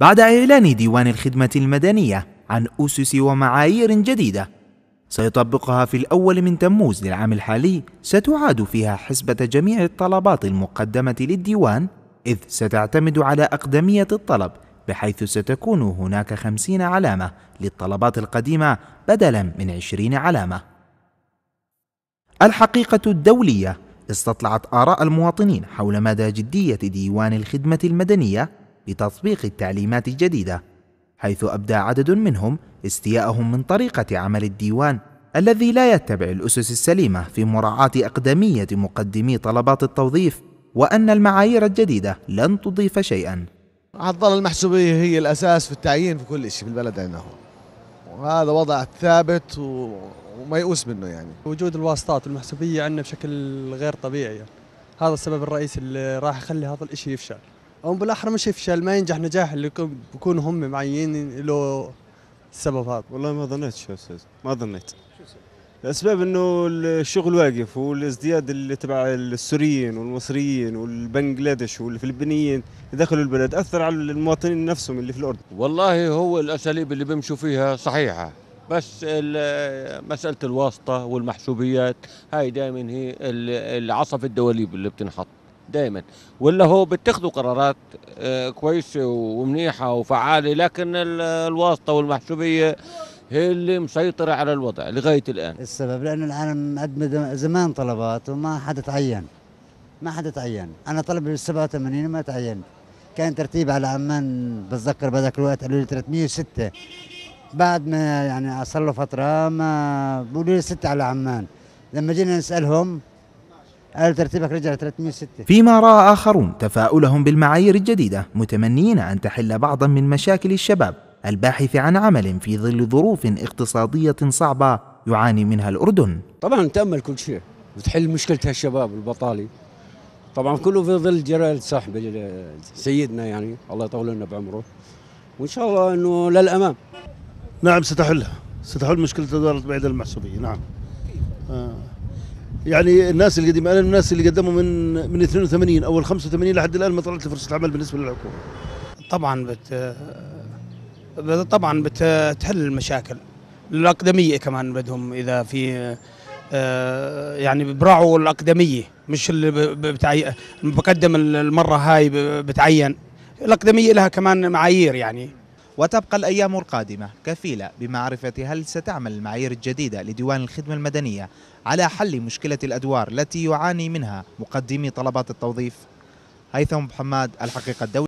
بعد إعلان ديوان الخدمة المدنية عن أسس ومعايير جديدة سيطبقها في الأول من تموز للعام الحالي ستعاد فيها حسبة جميع الطلبات المقدمة للديوان إذ ستعتمد على أقدمية الطلب بحيث ستكون هناك خمسين علامة للطلبات القديمة بدلا من عشرين علامة الحقيقة الدولية استطلعت آراء المواطنين حول مدى جدية ديوان الخدمة المدنية بتطبيق التعليمات الجديدة حيث أبدى عدد منهم استياءهم من طريقة عمل الديوان الذي لا يتبع الأسس السليمة في مراعاة أقدمية مقدمي طلبات التوظيف وأن المعايير الجديدة لن تضيف شيئا هتظل المحسوبية هي الأساس في التعيين في كل شيء في البلد عندنا وهذا وضع ثابت و... وما منه يعني وجود الواسطات والمحسوبية عندنا بشكل غير طبيعي يعني. هذا السبب الرئيسي اللي راح يخلي هذا الشيء يفشل او بالاحرى مش يفشل ما ينجح نجاح اللي بيكونوا هم معينين له السبب هذا والله ما ظنيتش يا استاذ ما ظنيت الاسباب انه الشغل واقف والازدياد اللي تبع السوريين والمصريين والبنغلاديش والفلبينيين دخلوا البلد اثر على المواطنين نفسهم اللي في الاردن والله هو الاساليب اللي بيمشوا فيها صحيحه بس مساله الواسطه والمحسوبيات هاي دائما هي العصا في الدواليب اللي بتنحط دائما ولا هو بتاخذوا قرارات آه، كويسه ومنيحه وفعاله لكن الواسطه والمحسوبيه هي اللي مسيطره على الوضع لغايه الان السبب لانه العالم قدم زمان طلبات وما حدا تعين ما حدا تعين انا طلب بال 87 ما تعين كان ترتيب على عمان بتذكر بهذاك الوقت قالوا لي 306 بعد ما يعني صار له فتره ما بيقولوا لي سته على عمان لما جينا نسالهم على ترتيبك رجع 306 فيما رأى آخرون تفاؤلهم بالمعايير الجديدة متمنين أن تحل بعضا من مشاكل الشباب الباحث عن عمل في ظل ظروف اقتصادية صعبة يعاني منها الأردن طبعا تامل كل شيء وتحل مشكلة هالشباب البطالي طبعا كله في ظل جلالة صاحب سيدنا يعني الله يطول لنا بعمره وإن شاء الله أنه للأمام نعم ستحلها ستحل مشكلة إدارة بعيد المحسوبية نعم آه. يعني الناس القديمه انا من الناس اللي قدموا من من 82 او 85 لحد الان ما طلعت فرصه عمل بالنسبه للحكومه. طبعا بت طبعا بتحل المشاكل الاقدميه كمان بدهم اذا في آه، يعني براعوا الاقدميه مش اللي بتعين بقدم المره هاي بتعين الاقدميه لها كمان معايير يعني وتبقى الأيام القادمة كفيلة بمعرفة هل ستعمل المعايير الجديدة لديوان الخدمة المدنية على حل مشكلة الأدوار التي يعاني منها مقدمي طلبات التوظيف هيثم محمد الحقيقة الدولية